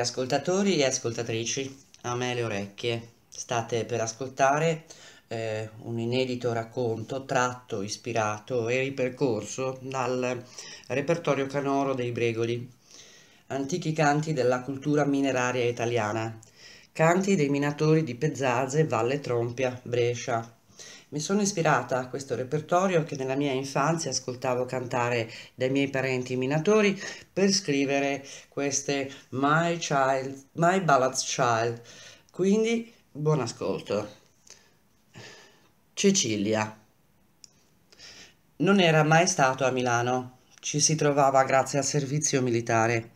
ascoltatori e ascoltatrici, a me le orecchie, state per ascoltare eh, un inedito racconto tratto, ispirato e ripercorso dal repertorio canoro dei Bregoli, antichi canti della cultura mineraria italiana, canti dei minatori di Pezzaze, Valle Trompia, Brescia, mi sono ispirata a questo repertorio che nella mia infanzia ascoltavo cantare dai miei parenti minatori per scrivere queste My, Child, My Ballads Child. Quindi buon ascolto. Cecilia. Non era mai stato a Milano, ci si trovava grazie al servizio militare.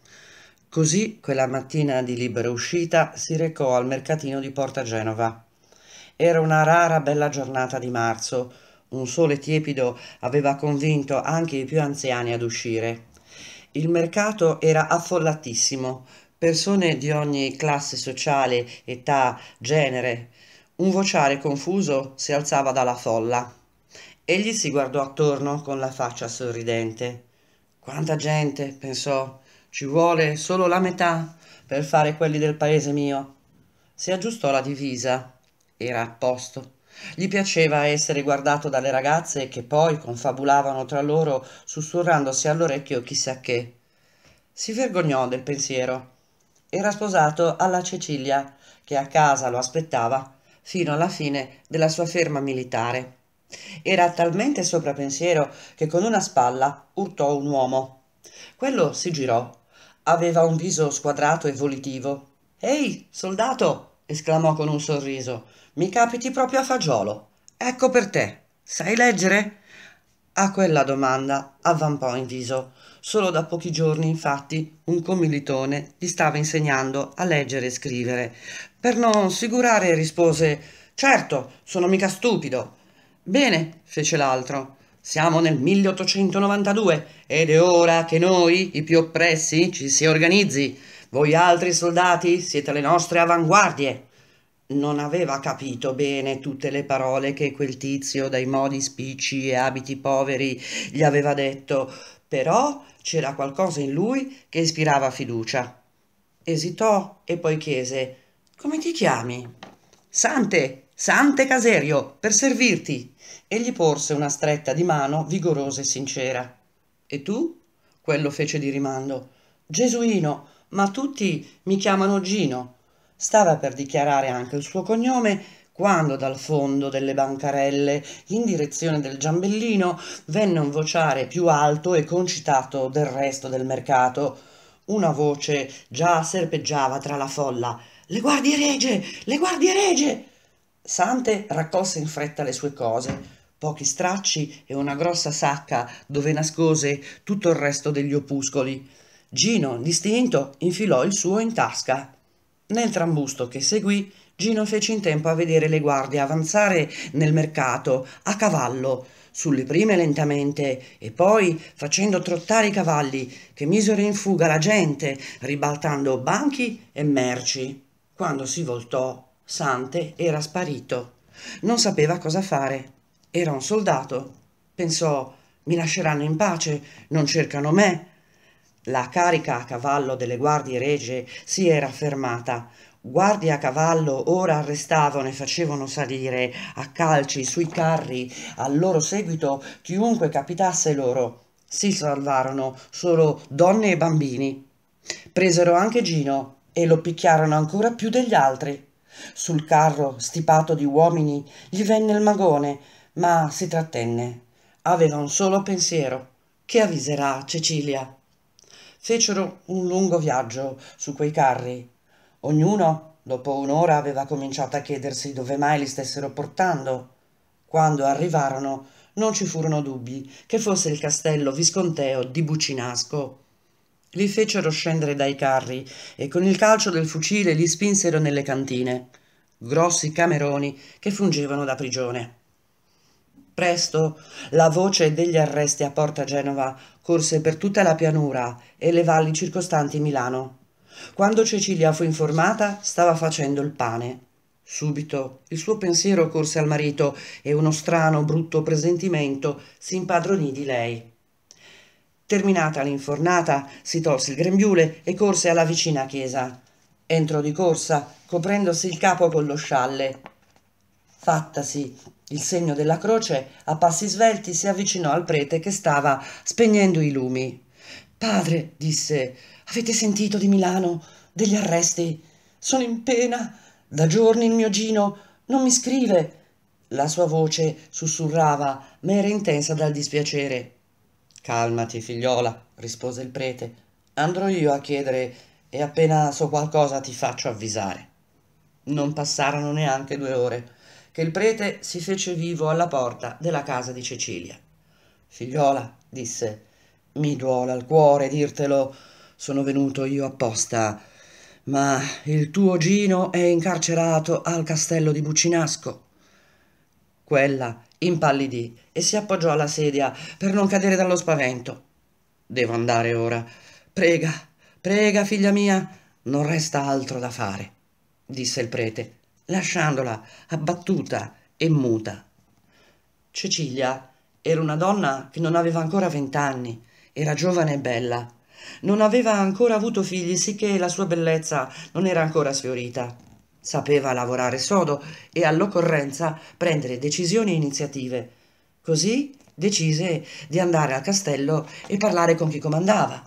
Così, quella mattina di libera uscita, si recò al mercatino di Porta Genova. Era una rara bella giornata di marzo. Un sole tiepido aveva convinto anche i più anziani ad uscire. Il mercato era affollatissimo, persone di ogni classe sociale, età, genere. Un vociare confuso si alzava dalla folla. Egli si guardò attorno con la faccia sorridente. Quanta gente, pensò, ci vuole solo la metà per fare quelli del paese mio. Si aggiustò la divisa, era a posto. Gli piaceva essere guardato dalle ragazze che poi confabulavano tra loro sussurrandosi all'orecchio chissà che. Si vergognò del pensiero. Era sposato alla Cecilia, che a casa lo aspettava fino alla fine della sua ferma militare. Era talmente sopra pensiero che con una spalla urtò un uomo. Quello si girò. Aveva un viso squadrato e volitivo. Ehi, soldato! esclamò con un sorriso. Mi capiti proprio a fagiolo. Ecco per te. Sai leggere? A quella domanda avvampò in viso. Solo da pochi giorni, infatti, un commilitone gli stava insegnando a leggere e scrivere. Per non sfigurare rispose Certo, sono mica stupido. Bene, fece l'altro. Siamo nel 1892 ed è ora che noi, i più oppressi, ci si organizzi. Voi altri soldati siete le nostre avanguardie. Non aveva capito bene tutte le parole che quel tizio dai modi spicci e abiti poveri gli aveva detto, però c'era qualcosa in lui che ispirava fiducia. Esitò e poi chiese Come ti chiami? Sante, Sante Caserio, per servirti. E gli porse una stretta di mano vigorosa e sincera. E tu? Quello fece di rimando. Gesuino, ma tutti mi chiamano Gino. Stava per dichiarare anche il suo cognome quando dal fondo delle bancarelle, in direzione del giambellino, venne un vociare più alto e concitato del resto del mercato. Una voce già serpeggiava tra la folla. Le guardie regie! Le guardie regie! Sante raccolse in fretta le sue cose, pochi stracci e una grossa sacca dove nascose tutto il resto degli opuscoli. Gino, distinto, infilò il suo in tasca. Nel trambusto che seguì, Gino fece in tempo a vedere le guardie avanzare nel mercato, a cavallo, sulle prime lentamente e poi facendo trottare i cavalli che misero in fuga la gente, ribaltando banchi e merci. Quando si voltò, Sante era sparito. Non sapeva cosa fare. Era un soldato. Pensò, mi lasceranno in pace, non cercano me, la carica a cavallo delle guardie regie si era fermata. Guardie a cavallo ora arrestavano e facevano salire a calci sui carri al loro seguito chiunque capitasse loro. Si salvarono solo donne e bambini. Presero anche Gino e lo picchiarono ancora più degli altri. Sul carro, stipato di uomini, gli venne il magone, ma si trattenne. Aveva un solo pensiero, che avviserà Cecilia fecero un lungo viaggio su quei carri. Ognuno, dopo un'ora, aveva cominciato a chiedersi dove mai li stessero portando. Quando arrivarono, non ci furono dubbi che fosse il castello visconteo di Bucinasco. Li fecero scendere dai carri e con il calcio del fucile li spinsero nelle cantine, grossi cameroni che fungevano da prigione. Presto la voce degli arresti a Porta Genova corse per tutta la pianura e le valli circostanti Milano. Quando Cecilia fu informata, stava facendo il pane. Subito il suo pensiero corse al marito e uno strano, brutto presentimento si impadronì di lei. Terminata l'infornata, si tolse il grembiule e corse alla vicina chiesa. Entrò di corsa, coprendosi il capo con lo scialle. Fattasi il segno della croce, a passi svelti si avvicinò al prete che stava spegnendo i lumi. Padre, disse, avete sentito di Milano degli arresti? Sono in pena. Da giorni il mio Gino non mi scrive. La sua voce sussurrava, ma era intensa dal dispiacere. Calmati, figliola, rispose il prete. Andrò io a chiedere e appena so qualcosa ti faccio avvisare. Non passarono neanche due ore che il prete si fece vivo alla porta della casa di Cecilia. Figliola, disse, mi duole al cuore dirtelo, sono venuto io apposta, ma il tuo Gino è incarcerato al castello di Buccinasco. Quella impallidì e si appoggiò alla sedia per non cadere dallo spavento. Devo andare ora. Prega, prega, figlia mia, non resta altro da fare, disse il prete, lasciandola abbattuta e muta. Cecilia era una donna che non aveva ancora vent'anni, era giovane e bella. Non aveva ancora avuto figli, sicché la sua bellezza non era ancora sfiorita. Sapeva lavorare sodo e all'occorrenza prendere decisioni e iniziative. Così decise di andare al castello e parlare con chi comandava.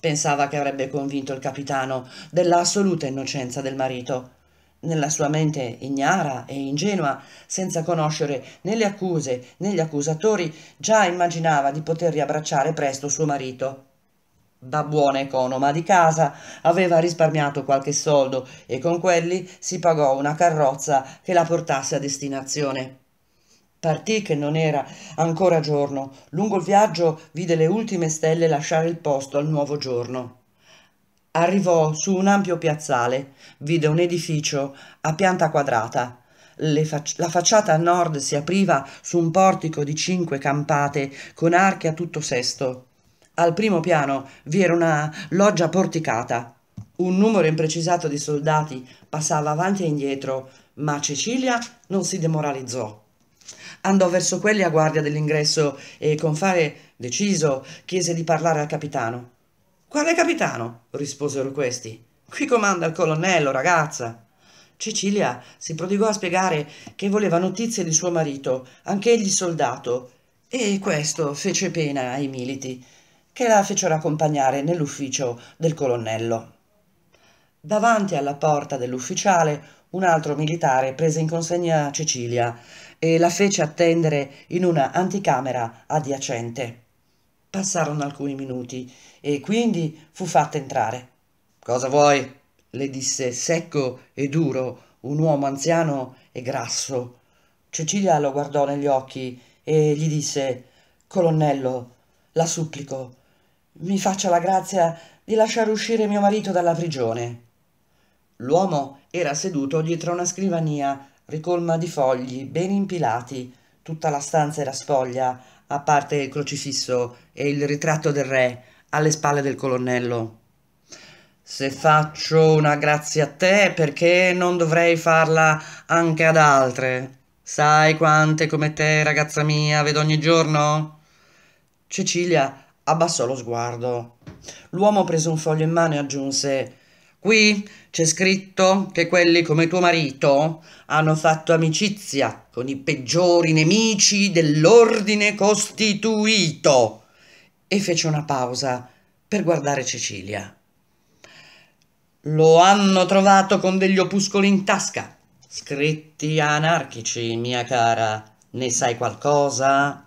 Pensava che avrebbe convinto il capitano dell'assoluta innocenza del marito nella sua mente ignara e ingenua, senza conoscere né le accuse né gli accusatori, già immaginava di poter riabbracciare presto suo marito. Da buona economa di casa aveva risparmiato qualche soldo e con quelli si pagò una carrozza che la portasse a destinazione. Partì che non era ancora giorno, lungo il viaggio vide le ultime stelle lasciare il posto al nuovo giorno. Arrivò su un ampio piazzale, vide un edificio a pianta quadrata. Fac la facciata a nord si apriva su un portico di cinque campate con archi a tutto sesto. Al primo piano vi era una loggia porticata. Un numero imprecisato di soldati passava avanti e indietro, ma Cecilia non si demoralizzò. Andò verso quelli a guardia dell'ingresso e con fare deciso chiese di parlare al capitano. Quale capitano? risposero questi. Qui comanda il colonnello, ragazza. Cecilia si prodigò a spiegare che voleva notizie di suo marito, anch'egli soldato, e questo fece pena ai militi, che la fecero accompagnare nell'ufficio del colonnello. Davanti alla porta dell'ufficiale un altro militare prese in consegna Cecilia e la fece attendere in una anticamera adiacente. Passarono alcuni minuti e quindi fu fatta entrare. Cosa vuoi? le disse secco e duro un uomo anziano e grasso. Cecilia lo guardò negli occhi e gli disse Colonnello, la supplico, mi faccia la grazia di lasciare uscire mio marito dalla prigione. L'uomo era seduto dietro una scrivania ricolma di fogli ben impilati, tutta la stanza era spoglia, a parte il crocifisso e il ritratto del re alle spalle del colonnello. Se faccio una grazia a te, perché non dovrei farla anche ad altre? Sai quante come te, ragazza mia, vedo ogni giorno? Cecilia abbassò lo sguardo. L'uomo prese un foglio in mano e aggiunse Qui c'è scritto che quelli come tuo marito hanno fatto amicizia con i peggiori nemici dell'ordine costituito. E fece una pausa per guardare Cecilia. Lo hanno trovato con degli opuscoli in tasca, scritti anarchici, mia cara. Ne sai qualcosa?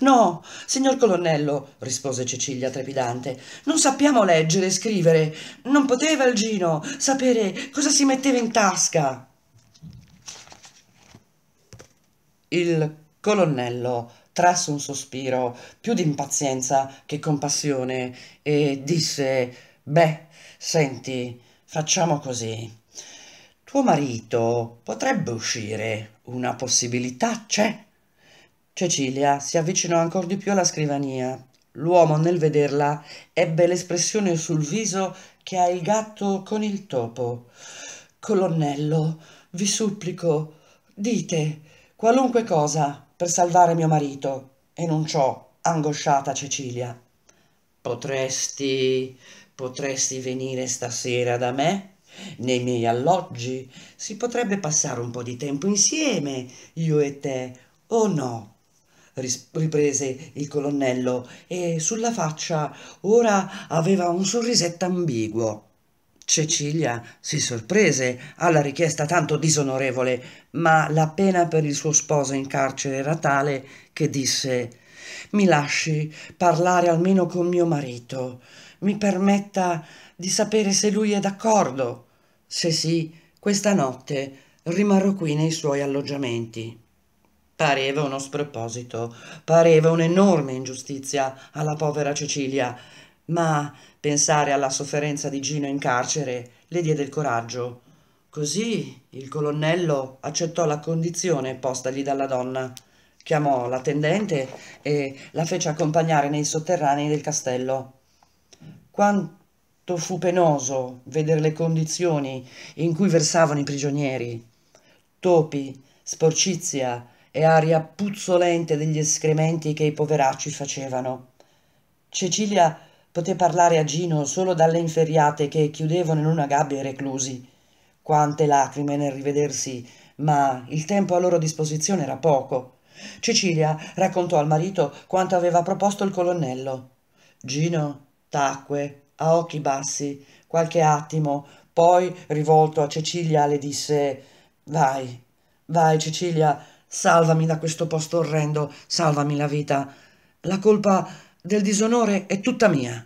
No, signor colonnello, rispose Cecilia trepidante, non sappiamo leggere e scrivere. Non poteva il Gino sapere cosa si metteva in tasca. Il colonnello trasse un sospiro più di impazienza che compassione e disse Beh, senti, facciamo così. Tuo marito potrebbe uscire, una possibilità c'è Cecilia si avvicinò ancora di più alla scrivania. L'uomo, nel vederla, ebbe l'espressione sul viso che ha il gatto con il topo. Colonnello, vi supplico, dite qualunque cosa per salvare mio marito, enunciò angosciata Cecilia. Potresti, potresti venire stasera da me? Nei miei alloggi si potrebbe passare un po' di tempo insieme, io e te, o no? riprese il colonnello, e sulla faccia ora aveva un sorrisetto ambiguo. Cecilia si sorprese alla richiesta tanto disonorevole, ma la pena per il suo sposo in carcere era tale che disse Mi lasci parlare almeno con mio marito, mi permetta di sapere se lui è d'accordo. Se sì, questa notte rimarrò qui nei suoi alloggiamenti. Pareva uno sproposito, pareva un'enorme ingiustizia alla povera Cecilia, ma pensare alla sofferenza di Gino in carcere le diede il coraggio. Così il colonnello accettò la condizione postagli dalla donna, chiamò l'attendente e la fece accompagnare nei sotterranei del castello. Quanto fu penoso vedere le condizioni in cui versavano i prigionieri. Topi, sporcizia, e aria puzzolente degli escrementi che i poveracci facevano. Cecilia poté parlare a Gino solo dalle inferriate che chiudevano in una gabbia i reclusi. Quante lacrime nel rivedersi, ma il tempo a loro disposizione era poco. Cecilia raccontò al marito quanto aveva proposto il colonnello. Gino tacque a occhi bassi qualche attimo, poi rivolto a Cecilia le disse Vai, vai Cecilia, salvami da questo posto orrendo, salvami la vita. La colpa del disonore è tutta mia.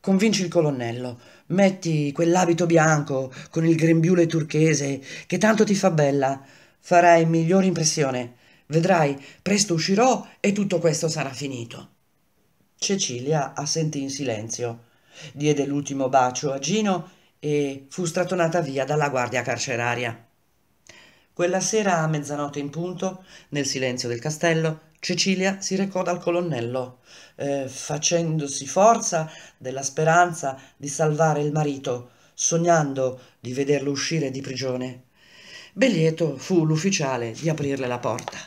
Convinci il colonnello, metti quell'abito bianco con il grembiule turchese che tanto ti fa bella, farai migliore impressione. Vedrai, presto uscirò e tutto questo sarà finito. Cecilia assentì in silenzio, diede l'ultimo bacio a Gino e fu stratonata via dalla guardia carceraria. Quella sera a mezzanotte in punto, nel silenzio del castello, Cecilia si recò dal colonnello, eh, facendosi forza della speranza di salvare il marito, sognando di vederlo uscire di prigione. Belieto fu l'ufficiale di aprirle la porta.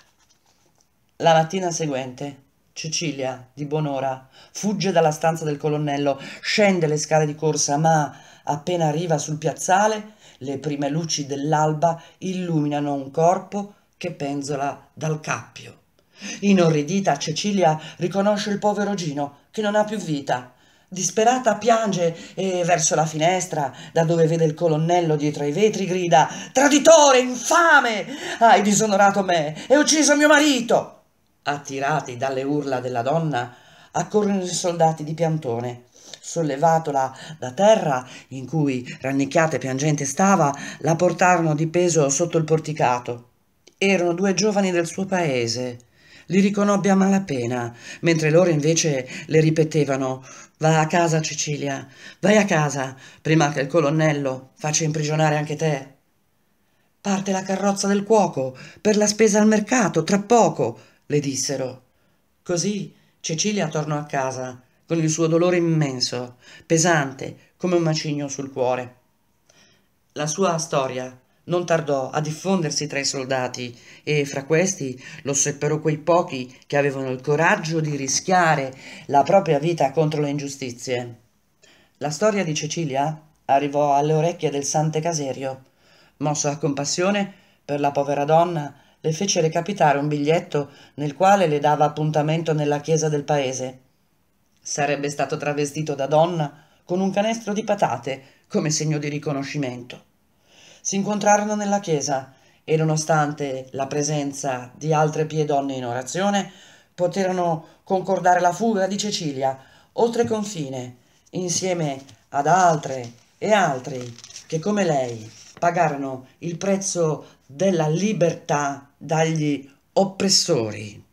La mattina seguente, Cecilia, di buon'ora, fugge dalla stanza del colonnello, scende le scale di corsa, ma appena arriva sul piazzale, le prime luci dell'alba illuminano un corpo che penzola dal cappio. Inorridita, Cecilia riconosce il povero Gino, che non ha più vita. Disperata piange e verso la finestra, da dove vede il colonnello dietro ai vetri, grida Traditore, infame! Hai disonorato me e ucciso mio marito! Attirati dalle urla della donna, accorrono i soldati di piantone sollevatola da terra, in cui rannicchiata e piangente stava, la portarono di peso sotto il porticato. Erano due giovani del suo paese. Li riconobbe a malapena, mentre loro invece le ripetevano «Va a casa, Cecilia, vai a casa, prima che il colonnello faccia imprigionare anche te». Parte la carrozza del cuoco, per la spesa al mercato, tra poco, le dissero. Così Cecilia tornò a casa con il suo dolore immenso, pesante, come un macigno sul cuore. La sua storia non tardò a diffondersi tra i soldati e fra questi lo seppero quei pochi che avevano il coraggio di rischiare la propria vita contro le ingiustizie. La storia di Cecilia arrivò alle orecchie del Sante Caserio. Mosso a compassione per la povera donna, le fece recapitare un biglietto nel quale le dava appuntamento nella chiesa del paese Sarebbe stato travestito da donna con un canestro di patate come segno di riconoscimento. Si incontrarono nella chiesa e nonostante la presenza di altre pie donne in orazione, poterono concordare la fuga di Cecilia oltre confine, insieme ad altre e altri che come lei pagarono il prezzo della libertà dagli oppressori.